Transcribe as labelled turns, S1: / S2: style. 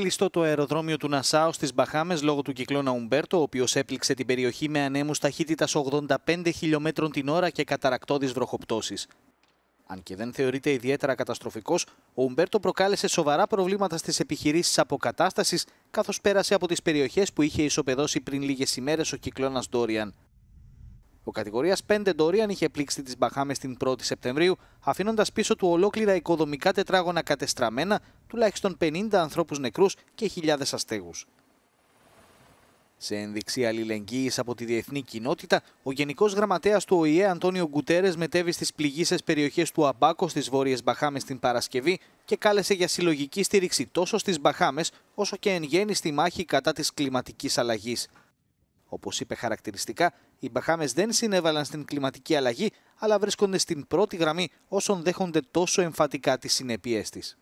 S1: κλειστό το αεροδρόμιο του Νασάου στις Μπαχάμες λόγω του κυκλώνα Ουμπέρτο, ο οποίος έπληξε την περιοχή με ανέμους ταχύτητας 85 χιλιόμετρων την ώρα και καταρακτώδει βροχοπτώσεις. Αν και δεν θεωρείται ιδιαίτερα καταστροφικός, ο Ουμπέρτο προκάλεσε σοβαρά προβλήματα στις επιχειρήσεις αποκατάστασης, καθώς πέρασε από τις περιοχές που είχε ισοπεδώσει πριν λίγες ημέρες ο κυκλώνας Ντόριαν. Ο κατηγορίας 5 Ντορίαν είχε πλήξει τις Μπαχάμες την 1η Σεπτεμβρίου, αφήνοντας πίσω του ολόκληρα οικοδομικά τετράγωνα κατεστραμμένα, τουλάχιστον 50 ανθρώπους νεκρούς και χιλιάδες αστέγους. Σε ένδειξη αλληλεγγύης από τη διεθνή κοινότητα, ο Γενικός Γραμματέας του ΟΗΕ Αντώνιο Γκουτέρες μετέβη στις πληγήσεις περιοχές του Αμπάκο στις Βόρειες Μπαχάμες την Παρασκευή και κάλεσε για συλλογική στήριξη τόσο στις Μπαχάμες όσο και εν στη μάχη κατά της κλιματικής αλλαγής. Όπως είπε χαρακτηριστικά, οι Μπαχάμες δεν συνέβαλαν στην κλιματική αλλαγή, αλλά βρίσκονται στην πρώτη γραμμή όσων δέχονται τόσο εμφατικά τις συνεπίες της.